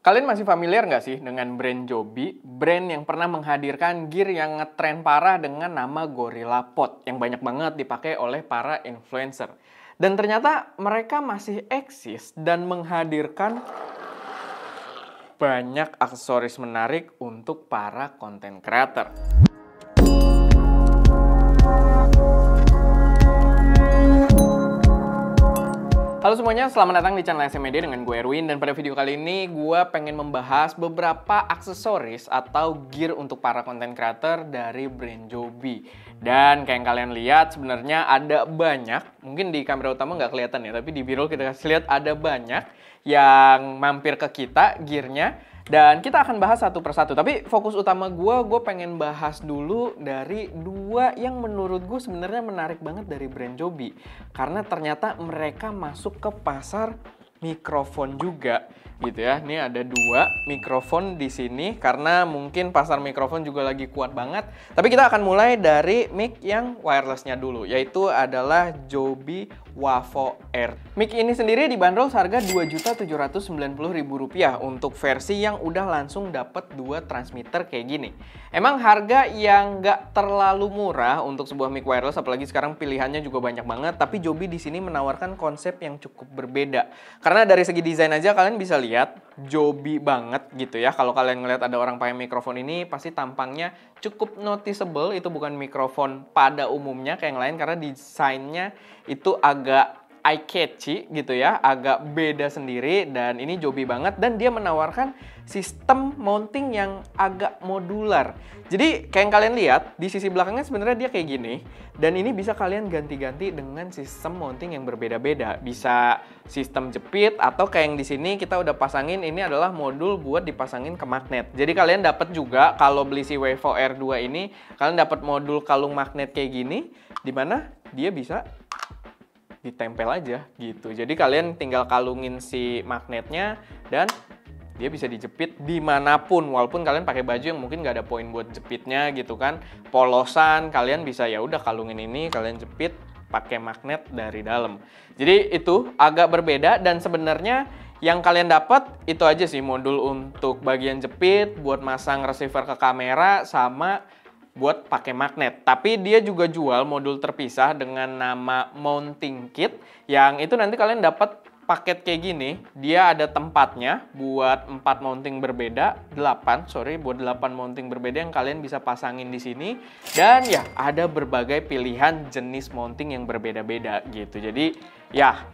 Kalian masih familiar nggak sih dengan brand Joby? Brand yang pernah menghadirkan gear yang ngetren parah dengan nama Gorilla Pod yang banyak banget dipakai oleh para influencer. Dan ternyata mereka masih eksis dan menghadirkan banyak aksesoris menarik untuk para konten creator. Halo semuanya, selamat datang di channel SM Media dengan gue Erwin dan pada video kali ini gue pengen membahas beberapa aksesoris atau gear untuk para konten creator dari brand Joby. Dan kayak yang kalian lihat sebenarnya ada banyak, mungkin di kamera utama nggak kelihatan ya, tapi di biro kita lihat ada banyak yang mampir ke kita gearnya dan kita akan bahas satu persatu. Tapi fokus utama gue, gue pengen bahas dulu dari dua yang menurut gue sebenarnya menarik banget dari brand Joby. Karena ternyata mereka masuk ke pasar mikrofon juga gitu ya. Ini ada dua mikrofon di sini karena mungkin pasar mikrofon juga lagi kuat banget. Tapi kita akan mulai dari mic yang wirelessnya dulu, yaitu adalah Joby Wavo Air. Mic ini sendiri dibanderol seharga Rp2.790.000 untuk versi yang udah langsung dapat dua transmitter kayak gini. Emang harga yang nggak terlalu murah untuk sebuah mic wireless, apalagi sekarang pilihannya juga banyak banget. Tapi Joby di sini menawarkan konsep yang cukup berbeda. Karena dari segi desain aja kalian bisa lihat lihat jobi banget gitu ya. Kalau kalian ngelihat ada orang pakai mikrofon ini pasti tampangnya cukup noticeable itu bukan mikrofon pada umumnya kayak yang lain karena desainnya itu agak eye catchy gitu ya, agak beda sendiri dan ini joby banget dan dia menawarkan sistem mounting yang agak modular. Jadi kayak yang kalian lihat di sisi belakangnya sebenarnya dia kayak gini dan ini bisa kalian ganti-ganti dengan sistem mounting yang berbeda-beda. Bisa sistem jepit atau kayak yang di sini kita udah pasangin ini adalah modul buat dipasangin ke magnet. Jadi kalian dapat juga kalau beli si Wevo R2 ini kalian dapat modul kalung magnet kayak gini di mana dia bisa ditempel aja gitu. Jadi kalian tinggal kalungin si magnetnya dan dia bisa dijepit dimanapun walaupun kalian pakai baju yang mungkin nggak ada poin buat jepitnya gitu kan polosan kalian bisa ya udah kalungin ini kalian jepit pakai magnet dari dalam jadi itu agak berbeda dan sebenarnya yang kalian dapat itu aja sih modul untuk bagian jepit buat masang receiver ke kamera sama buat pakai magnet. Tapi dia juga jual modul terpisah dengan nama mounting kit yang itu nanti kalian dapat paket kayak gini, dia ada tempatnya buat 4 mounting berbeda, 8, sorry, buat 8 mounting berbeda yang kalian bisa pasangin di sini. Dan ya, ada berbagai pilihan jenis mounting yang berbeda-beda gitu. Jadi, ya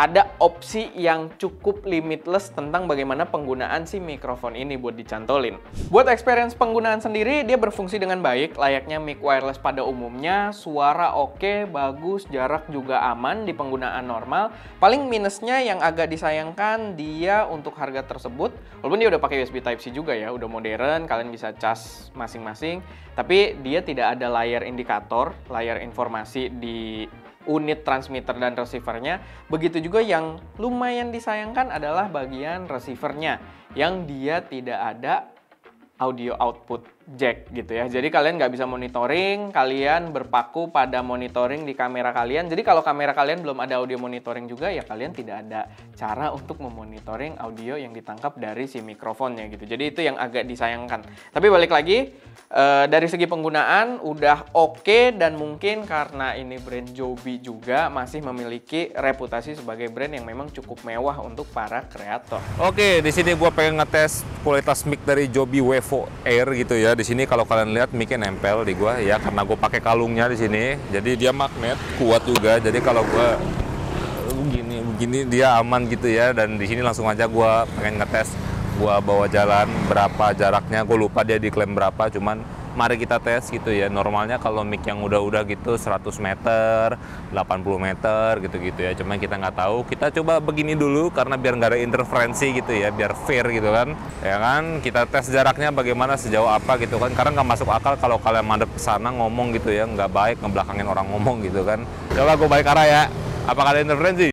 ada opsi yang cukup limitless tentang bagaimana penggunaan si mikrofon ini buat dicantolin. Buat experience penggunaan sendiri, dia berfungsi dengan baik, layaknya mic wireless pada umumnya, suara oke, bagus, jarak juga aman di penggunaan normal. Paling minusnya yang agak disayangkan, dia untuk harga tersebut, walaupun dia udah pakai USB Type-C juga ya, udah modern, kalian bisa cas masing-masing, tapi dia tidak ada layar indikator, layar informasi di unit transmitter dan receivernya. Begitu juga yang lumayan disayangkan adalah bagian receivernya yang dia tidak ada audio output jack gitu ya. Jadi kalian nggak bisa monitoring, kalian berpaku pada monitoring di kamera kalian. Jadi kalau kamera kalian belum ada audio monitoring juga ya kalian tidak ada cara untuk memonitoring audio yang ditangkap dari si mikrofonnya gitu. Jadi itu yang agak disayangkan. Tapi balik lagi e, dari segi penggunaan udah oke okay, dan mungkin karena ini brand Joby juga masih memiliki reputasi sebagai brand yang memang cukup mewah untuk para kreator. Oke, di sini gue pengen ngetes kualitas mic dari Joby Wevo Air gitu ya. Ya, di sini kalau kalian lihat mic nempel di gua ya karena gue pakai kalungnya di sini jadi dia magnet kuat juga jadi kalau gua gini begini dia aman gitu ya dan di sini langsung aja gua pengen ngetes gua bawa jalan berapa jaraknya gue lupa dia diklaim berapa cuman mari kita tes gitu ya normalnya kalau mic yang udah-udah gitu 100 meter 80 meter gitu-gitu ya Cuman kita nggak tahu kita coba begini dulu karena biar nggak ada interferensi gitu ya biar fair gitu kan ya kan kita tes jaraknya bagaimana sejauh apa gitu kan karena nggak masuk akal kalau kalian mandep sana ngomong gitu ya nggak baik ngebelakangin orang ngomong gitu kan coba gue balik arah ya apakah ada interferensi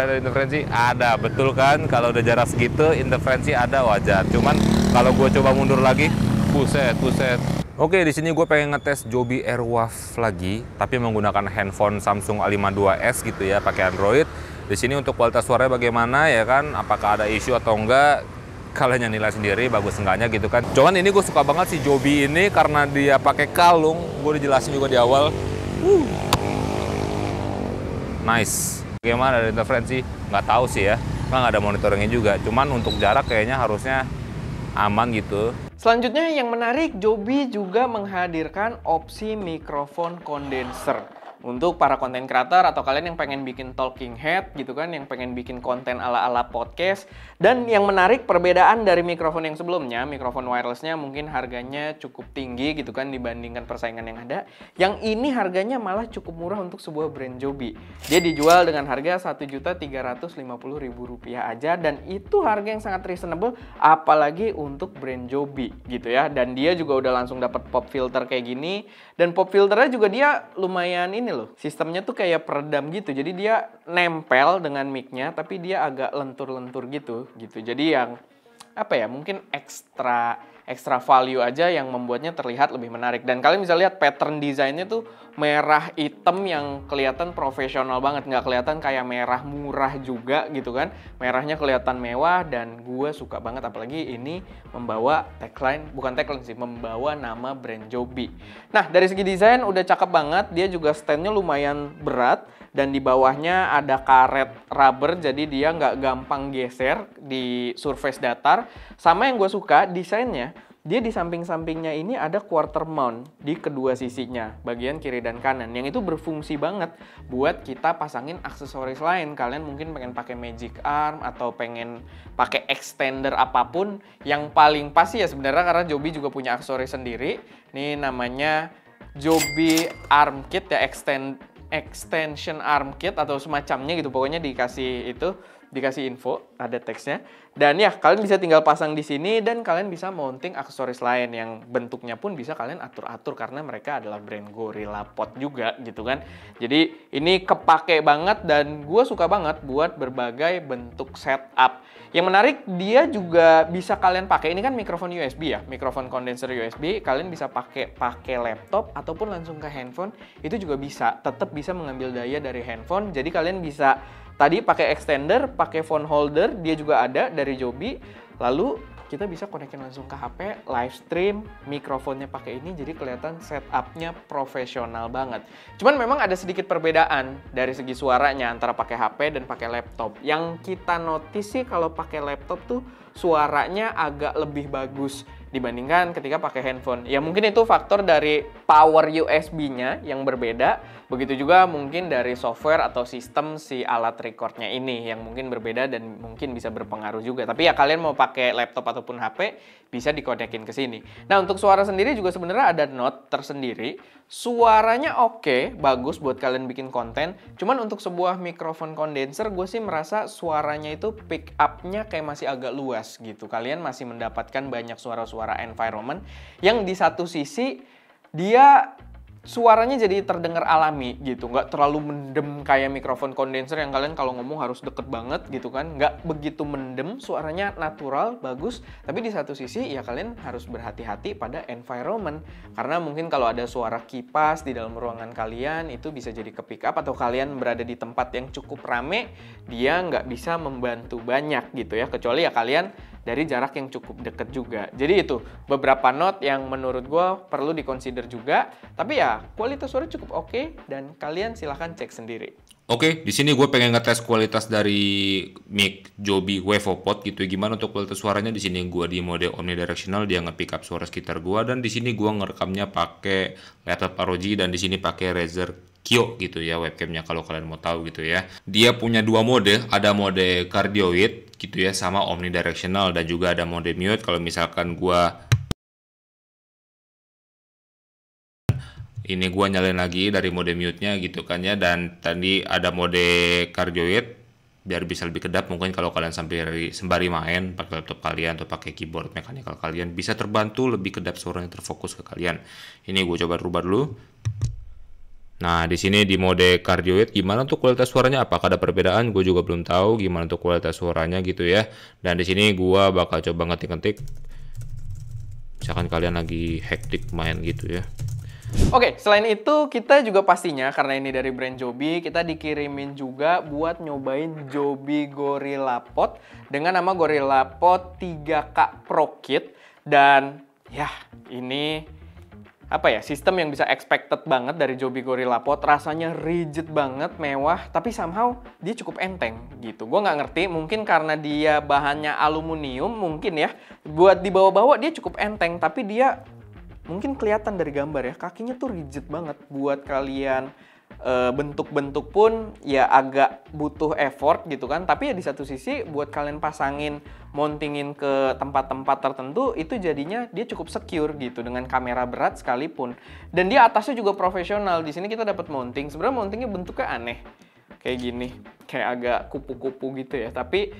ada interferensi ada betul kan kalau udah jarak segitu interferensi ada wajar cuman kalau gue coba mundur lagi Buset, buset. Oke, di sini gue pengen ngetes Joby Airwaf lagi, tapi menggunakan handphone Samsung A52s gitu ya, pakai Android. Di sini untuk kualitas suaranya bagaimana ya kan, apakah ada isu atau enggak, kalian yang nilai sendiri bagus enggaknya gitu kan. Cuman ini gue suka banget si Joby ini karena dia pakai kalung, gue dijelasin juga di awal. Uh. Nice. Bagaimana ada interferensi? Nggak tahu sih ya, kan nggak ada monitoringnya juga. Cuman untuk jarak kayaknya harusnya aman gitu Selanjutnya yang menarik, Joby juga menghadirkan opsi mikrofon kondenser untuk para konten creator atau kalian yang pengen bikin talking head gitu kan, yang pengen bikin konten ala-ala podcast. Dan yang menarik perbedaan dari mikrofon yang sebelumnya, mikrofon wirelessnya mungkin harganya cukup tinggi gitu kan dibandingkan persaingan yang ada. Yang ini harganya malah cukup murah untuk sebuah brand Joby. Dia dijual dengan harga Rp1.350.000 aja dan itu harga yang sangat reasonable apalagi untuk brand Joby gitu ya. Dan dia juga udah langsung dapat pop filter kayak gini dan pop filternya juga dia lumayan ini loh. Sistemnya tuh kayak peredam gitu. Jadi dia nempel dengan micnya tapi dia agak lentur-lentur gitu gitu. Jadi yang apa ya mungkin ekstra extra value aja yang membuatnya terlihat lebih menarik. Dan kalian bisa lihat pattern desainnya tuh merah hitam yang kelihatan profesional banget, nggak kelihatan kayak merah murah juga gitu kan. Merahnya kelihatan mewah dan gue suka banget apalagi ini membawa tagline, bukan tagline sih, membawa nama brand Joby. Nah dari segi desain udah cakep banget, dia juga standnya lumayan berat dan di bawahnya ada karet rubber jadi dia nggak gampang geser di surface datar sama yang gue suka desainnya dia di samping-sampingnya ini ada quarter mount di kedua sisinya, bagian kiri dan kanan. Yang itu berfungsi banget buat kita pasangin aksesoris lain. Kalian mungkin pengen pakai magic arm atau pengen pakai extender apapun. Yang paling pas ya sebenarnya karena Joby juga punya aksesoris sendiri. Ini namanya Joby Arm Kit ya extend extension arm kit atau semacamnya gitu pokoknya dikasih itu dikasih info, ada teksnya. Dan ya, kalian bisa tinggal pasang di sini dan kalian bisa mounting aksesoris lain yang bentuknya pun bisa kalian atur-atur karena mereka adalah brand Gorilla Pot juga gitu kan. Jadi ini kepake banget dan gue suka banget buat berbagai bentuk setup. Yang menarik dia juga bisa kalian pakai ini kan mikrofon USB ya, mikrofon kondenser USB kalian bisa pakai pakai laptop ataupun langsung ke handphone itu juga bisa, tetap bisa mengambil daya dari handphone. Jadi kalian bisa Tadi pakai extender, pakai phone holder, dia juga ada dari Joby. Lalu kita bisa konekin langsung ke HP, live stream, mikrofonnya pakai ini, jadi kelihatan setupnya profesional banget. Cuman memang ada sedikit perbedaan dari segi suaranya antara pakai HP dan pakai laptop. Yang kita notice sih kalau pakai laptop tuh suaranya agak lebih bagus dibandingkan ketika pakai handphone. Ya mungkin itu faktor dari power USB-nya yang berbeda, begitu juga mungkin dari software atau sistem si alat recordnya ini yang mungkin berbeda dan mungkin bisa berpengaruh juga. Tapi ya kalian mau pakai laptop ataupun HP bisa dikodekin ke sini. Nah untuk suara sendiri juga sebenarnya ada note tersendiri. Suaranya oke, okay, bagus buat kalian bikin konten. Cuman untuk sebuah mikrofon kondenser, gue sih merasa suaranya itu pick up-nya kayak masih agak luas gitu. Kalian masih mendapatkan banyak suara-suara suara environment yang di satu sisi dia suaranya jadi terdengar alami gitu nggak terlalu mendem kayak mikrofon kondenser yang kalian kalau ngomong harus deket banget gitu kan nggak begitu mendem suaranya natural bagus tapi di satu sisi ya kalian harus berhati-hati pada environment karena mungkin kalau ada suara kipas di dalam ruangan kalian itu bisa jadi ke pick up atau kalian berada di tempat yang cukup rame dia nggak bisa membantu banyak gitu ya kecuali ya kalian dari jarak yang cukup deket juga. Jadi itu beberapa note yang menurut gue perlu dikonsider juga. Tapi ya kualitas suara cukup oke okay, dan kalian silahkan cek sendiri. Oke, okay, di sini gue pengen ngetes kualitas dari mic Joby Wavopod gitu ya. gimana untuk kualitas suaranya di sini gue di mode omnidirectional dia ngepick up suara sekitar gue dan di sini gue ngerekamnya pakai laptop ROG dan di sini pakai Razer Kyo gitu ya webcamnya kalau kalian mau tahu gitu ya. Dia punya dua mode, ada mode cardioid gitu ya sama omnidirectional dan juga ada mode mute kalau misalkan gua ini gua nyalain lagi dari mode mute-nya gitu kan ya dan tadi ada mode cardioid biar bisa lebih kedap mungkin kalau kalian sampai sembari main pakai laptop kalian atau pakai keyboard mechanical kalian bisa terbantu lebih kedap suaranya terfokus ke kalian ini gue coba rubah dulu Nah, di sini di mode cardioid gimana untuk kualitas suaranya? Apakah ada perbedaan? Gue juga belum tahu gimana untuk kualitas suaranya gitu ya. Dan di sini gue bakal coba ngetik-ngetik. Misalkan kalian lagi hektik main gitu ya. Oke, okay, selain itu kita juga pastinya karena ini dari brand Joby, kita dikirimin juga buat nyobain Joby Gorilla Pod dengan nama Gorilla Pod 3K Pro Kit dan ya ini apa ya sistem yang bisa expected banget dari Joby Gorilla Pot rasanya rigid banget mewah tapi somehow dia cukup enteng gitu gue nggak ngerti mungkin karena dia bahannya aluminium mungkin ya buat dibawa-bawa dia cukup enteng tapi dia mungkin kelihatan dari gambar ya kakinya tuh rigid banget buat kalian Eh, bentuk-bentuk pun ya agak butuh effort gitu kan tapi ya di satu sisi buat kalian pasangin mountingin ke tempat-tempat tertentu itu jadinya dia cukup secure gitu dengan kamera berat sekalipun dan dia atasnya juga profesional di sini kita dapat mounting sebenarnya mountingnya bentuknya aneh kayak gini kayak agak kupu-kupu gitu ya tapi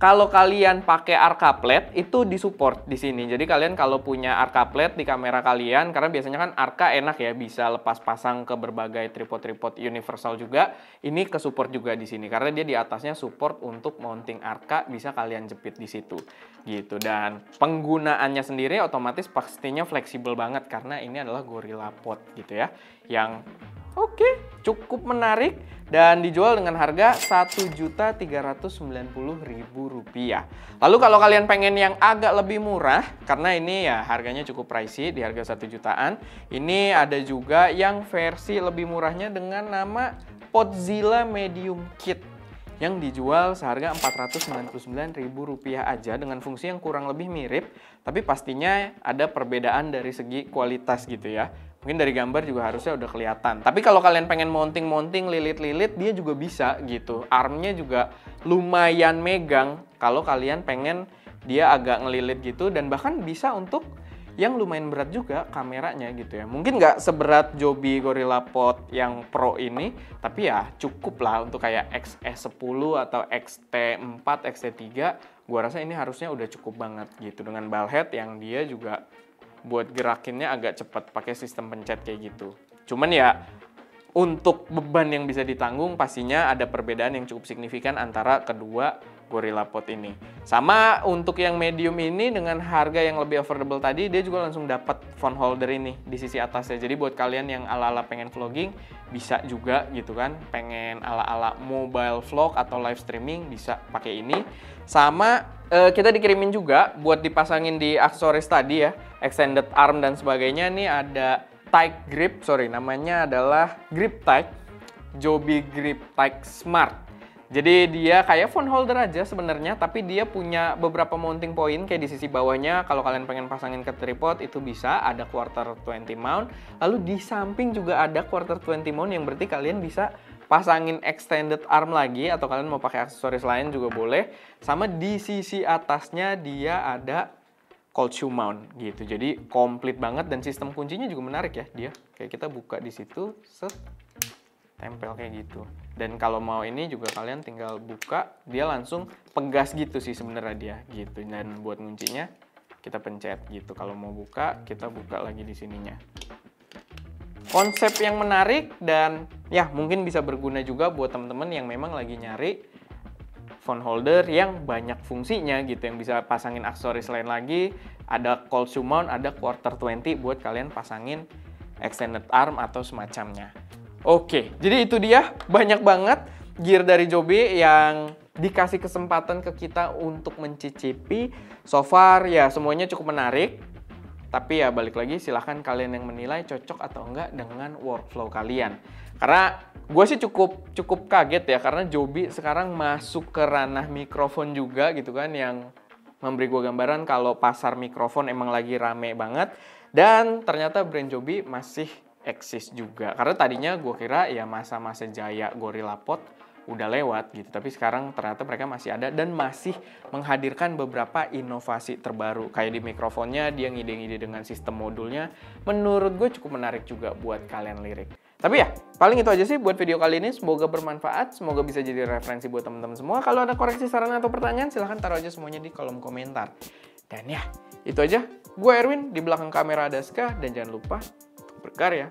kalau kalian pakai arca plate itu disupport di sini. Jadi kalian kalau punya arca plate di kamera kalian karena biasanya kan arca enak ya bisa lepas pasang ke berbagai tripod-tripod universal juga. Ini ke support juga di sini karena dia di atasnya support untuk mounting arca bisa kalian jepit di situ. Gitu dan penggunaannya sendiri otomatis pastinya fleksibel banget karena ini adalah Gorilla Pod gitu ya yang Oke, okay. cukup menarik dan dijual dengan harga Rp1.390.000. Lalu kalau kalian pengen yang agak lebih murah, karena ini ya harganya cukup pricey di harga satu jutaan, ini ada juga yang versi lebih murahnya dengan nama Podzilla Medium Kit yang dijual seharga Rp499.000 aja dengan fungsi yang kurang lebih mirip, tapi pastinya ada perbedaan dari segi kualitas gitu ya. Mungkin dari gambar juga harusnya udah kelihatan. Tapi kalau kalian pengen mounting-mounting, lilit-lilit, dia juga bisa gitu. Armnya juga lumayan megang kalau kalian pengen dia agak ngelilit gitu. Dan bahkan bisa untuk yang lumayan berat juga kameranya gitu ya. Mungkin nggak seberat Joby Gorillapod yang Pro ini, tapi ya cukup lah untuk kayak XS10 atau XT4, XT3. Gua rasa ini harusnya udah cukup banget gitu dengan ball head yang dia juga buat gerakinnya agak cepat pakai sistem pencet kayak gitu. Cuman ya untuk beban yang bisa ditanggung pastinya ada perbedaan yang cukup signifikan antara kedua Gorilla Pot ini. Sama untuk yang medium ini dengan harga yang lebih affordable tadi, dia juga langsung dapat phone holder ini di sisi atasnya. Jadi buat kalian yang ala-ala pengen vlogging, bisa juga gitu kan. Pengen ala-ala mobile vlog atau live streaming, bisa pakai ini. Sama eh, kita dikirimin juga buat dipasangin di aksesoris tadi ya, extended arm dan sebagainya. Ini ada tight grip, sorry namanya adalah grip tight, Joby Grip Tight Smart jadi dia kayak phone holder aja sebenarnya, tapi dia punya beberapa mounting point kayak di sisi bawahnya kalau kalian pengen pasangin ke tripod itu bisa, ada quarter 20 mount. Lalu di samping juga ada quarter 20 mount yang berarti kalian bisa pasangin extended arm lagi atau kalian mau pakai aksesoris lain juga boleh. Sama di sisi atasnya dia ada cold shoe mount gitu. Jadi komplit banget dan sistem kuncinya juga menarik ya dia. Kayak kita buka di situ, set tempel kayak gitu dan kalau mau ini juga kalian tinggal buka dia langsung pegas gitu sih sebenarnya dia gitu dan buat kuncinya kita pencet gitu kalau mau buka kita buka lagi di sininya konsep yang menarik dan ya mungkin bisa berguna juga buat teman-teman yang memang lagi nyari phone holder yang banyak fungsinya gitu yang bisa pasangin aksesoris lain lagi ada cold shoe mount ada quarter 20 buat kalian pasangin extended arm atau semacamnya Oke, jadi itu dia banyak banget gear dari Jobe yang dikasih kesempatan ke kita untuk mencicipi. So far ya semuanya cukup menarik. Tapi ya balik lagi silahkan kalian yang menilai cocok atau enggak dengan workflow kalian. Karena gue sih cukup cukup kaget ya karena Jobi sekarang masuk ke ranah mikrofon juga gitu kan yang memberi gue gambaran kalau pasar mikrofon emang lagi rame banget dan ternyata brand Jobi masih eksis juga karena tadinya gue kira ya masa-masa jaya Gorilla Pot udah lewat gitu tapi sekarang ternyata mereka masih ada dan masih menghadirkan beberapa inovasi terbaru kayak di mikrofonnya dia ngide-ngide dengan sistem modulnya menurut gue cukup menarik juga buat kalian lirik tapi ya paling itu aja sih buat video kali ini semoga bermanfaat semoga bisa jadi referensi buat teman-teman semua kalau ada koreksi saran atau pertanyaan silahkan taruh aja semuanya di kolom komentar dan ya itu aja gue Erwin di belakang kamera ada Ska, dan jangan lupa berkarya